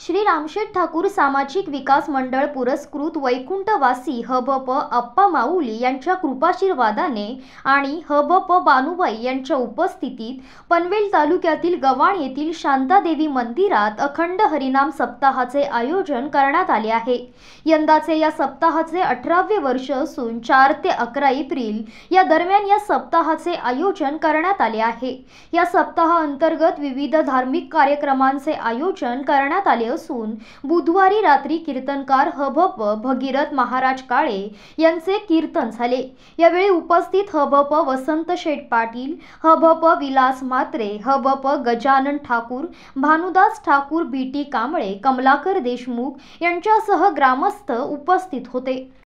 श्री रामशेठ ठाकूर सामाजिक विकास मंडळ पुरस्कृत वैकुंठवासी हबप अप्पा माऊली यांच्या कृपाशीर्वादाने आणि हबप बानुबाई यांच्या उपस्थितीत पनवेल तालुक्यातील गव्हाण येथील शांतादेवी मंदिरात अखंड हरिनाम सप्ताहाचे आयोजन करण्यात आले आहे यंदाचे या सप्ताहाचे अठरावे वर्ष असून चार ते अकरा एप्रिल या दरम्यान या सप्ताहाचे आयोजन करण्यात आले आहे या अंतर्गत विविध धार्मिक कार्यक्रमांचे आयोजन करण्यात आले कार्य असून बुधवारी रात्री कीर्तनकार हभप भगीरथ महाराज काळे यांचे कीर्तन झाले यावेळी उपस्थित हभप वसंत शेठ पाटील हभप विलास म्हात्रे हभप गजानन ठाकूर भानुदास ठाकूर बीटी टी कांबळे कमलाकर देशमुख यांच्यासह ग्रामस्थ उपस्थित होते